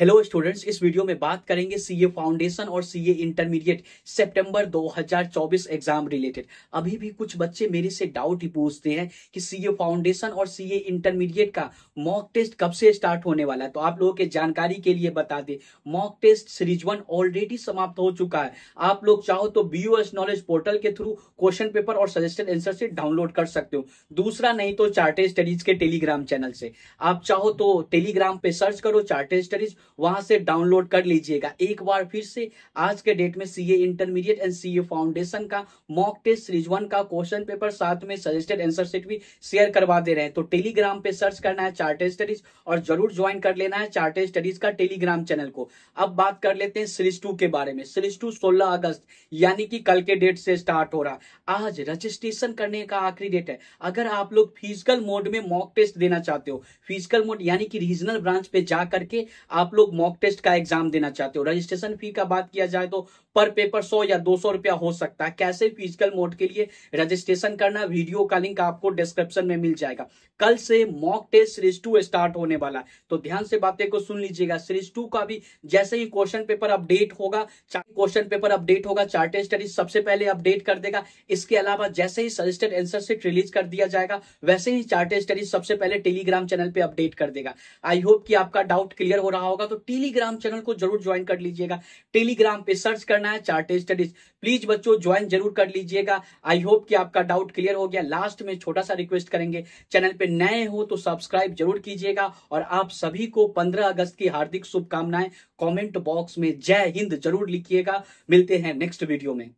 hello students इस video में बात करेंगे सीए फाउंडेशन और सीए इंटरमीडिएट सितंबर 2024 एग्जाम रिलेटेड अभी भी कुछ बच्चे मेरे से डाउट ही पूछते हैं कि सीए फाउंडेशन और सीए इंटरमीडिएट का मॉक टेस्ट कब से स्टार्ट होने वाला है तो आप लोगों के जानकारी के लिए बता दें mock test series one already समाप्त हो चुका है आप लोग चाहो तो बी नॉलेज पोर्टल के थ्रू क्वेश्चन पेपर और सजेस्टेड एंसर से डाउनलोड कर सकते हो दूसरा नहीं तो चार्टेड स्टडीज के टेलीग्राम चैनल से आप चाहो तो टेलीग्राम पे सर्च करो चार्टेड स्टडीज वहां से डाउनलोड कर लीजिएगा एक बार फिर से आज के डेट में CA intermediate and CA foundation का मॉक टेस्ट सीरीज वन का क्वेश्चन पेपर साथ में सजेस्टेड आंसर सेट भी शेयर करवा दे रहे हैं तो टेलीग्राम पे सर्च करना है चार्टेड स्टडीज और जरूर ज्वाइन कर लेना है चार्टेड स्टडीज का टेलीग्राम चैनल को अब बात कर लेते हैं सीरीज टू के बारे में सीरीज टू सोलह अगस्त यानी कि कल के डेट से स्टार्ट हो रहा आज रजिस्ट्रेशन करने का आखिरी डेट है अगर आप लोग फिजिकल मोड में मॉक टेस्ट देना चाहते हो फिजिकल मोड यानी कि रीजनल ब्रांच पे जा करके आप लोग लोग मॉक टेस्ट का एग्जाम देना चाहते हो रजिस्ट्रेशन फी का बात किया जाए तो पर पेपर सौ या दो सौ रुपया हो सकता है कैसे फिजिकल मोड के लिए रजिस्ट्रेशन करना वीडियो का लिंक आपको डिस्क्रिप्शन में मिल जाएगा कल से mock test series two start होने वाला है तो ध्यान से बातें को सुन लीजिएगा सीरीज टू का भी जैसे ही क्वेश्चन पेपर अपडेट होगा क्वेश्चन पेपर अपडेट होगा चार्टेड स्टडीज सबसे पहले अपडेट कर देगा इसके अलावा जैसे ही सजेस्टेड एंसर सीट रिलीज कर दिया जाएगा वैसे ही चार्टेड स्टडीज सबसे पहले टेलीग्राम चैनल पर अपडेट कर देगा आई होप कि आपका डाउट क्लियर हो रहा होगा तो टेलीग्राम तो चैनल को जरूर ज्वाइन कर लीजिएगा टेलीग्राम पे सर्च करना है चार्टेज स्टडीज प्लीज बच्चों ज्वाइन जरूर कर लीजिएगा आई होप कि आपका डाउट क्लियर हो गया लास्ट में छोटा सा रिक्वेस्ट करेंगे चैनल पे नए हो तो सब्सक्राइब जरूर कीजिएगा और आप सभी को पंद्रह अगस्त की हार्दिक शुभकामनाएं कॉमेंट बॉक्स में जय हिंद जरूर लिखिएगा मिलते हैं नेक्स्ट वीडियो में